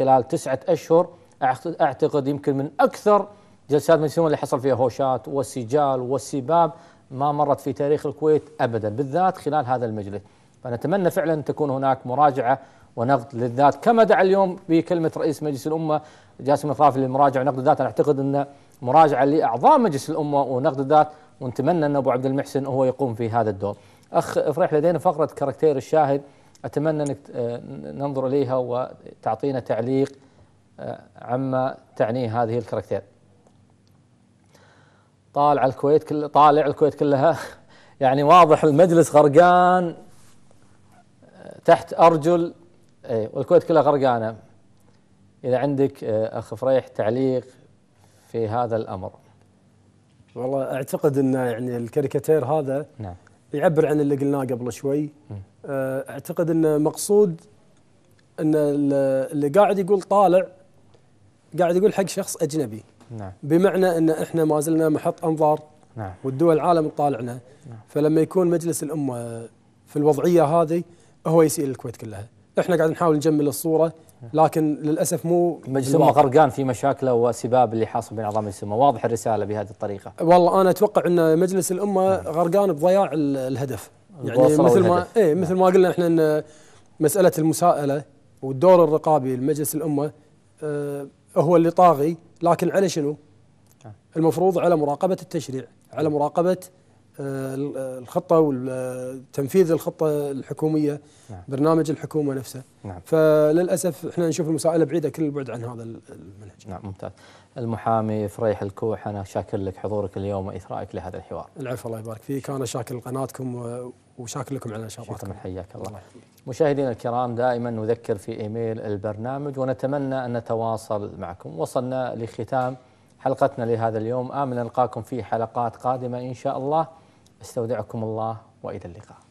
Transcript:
خلال تسعة أشهر أعتقد يمكن من أكثر جلسات مجلس اللي حصل فيها هوشات والسجال والسباب ما مرت في تاريخ الكويت أبدا بالذات خلال هذا المجلس فنتمنى فعلا أن تكون هناك مراجعة ونقد للذات كما دعا اليوم بكلمة رئيس مجلس الأمة جاسم الطافي للمراجعة ونقد الذات أنا أعتقد أن مراجعة لأعضاء مجلس الأمة ونقد الذات ونتمنى أن أبو عبد المحسن هو يقوم في هذا الدور أخ إفريح لدينا فقرة كاركتير الشاهد أتمنى أنك آه، ننظر إليها وتعطينا تعليق آه، عما تعنيه هذه الكاركتير طالع الكويت كل طالع الكويت كلها يعني واضح المجلس غرقان آه، تحت أرجل إيه، والكويت كلها غرقانة إذا عندك أخ فريح تعليق في هذا الأمر والله أعتقد أن يعني الكاريكاتير هذا نعم يعبر عن اللي قلناه قبل شوي آه، اعتقد ان مقصود ان اللي قاعد يقول طالع قاعد يقول حق شخص اجنبي نعم. بمعنى ان احنا ما زلنا محط انظار نعم. والدول العالم تطالعنا نعم. فلما يكون مجلس الامه في الوضعيه هذه هو يسيل الكويت كلها احنا قاعد نحاول نجمل الصوره لكن للاسف مو مجلس الامه غرقان في مشاكله واسباب اللي حاصل بين اعضاء مجلس الامه، واضح الرساله بهذه الطريقه. والله انا اتوقع ان مجلس الامه غرقان بضياع الهدف. يعني مثل ما اي مثل ما قلنا احنا ان مساله المساءله والدور الرقابي لمجلس الامه آه هو اللي طاغي لكن على شنو؟ آه. المفروض على مراقبه التشريع، على مراقبه الخطه وتنفيذ الخطه الحكوميه نعم. برنامج الحكومه نفسه نعم. فللاسف احنا نشوف المسائله بعيده كل البعد عن هذا المنهج نعم ممتاز المحامي فريح الكوح انا شاكر لك حضورك اليوم واثرائك لهذا الحوار العفو الله يبارك فيك انا شاكر لقناتكم وشاكر لكم على نشاطاتكم شكرا حياك الله, الله. مشاهدينا الكرام دائما نذكر في ايميل البرنامج ونتمنى ان نتواصل معكم وصلنا لختام حلقتنا لهذا اليوم آمل نلقاكم في حلقات قادمة إن شاء الله استودعكم الله وإلى اللقاء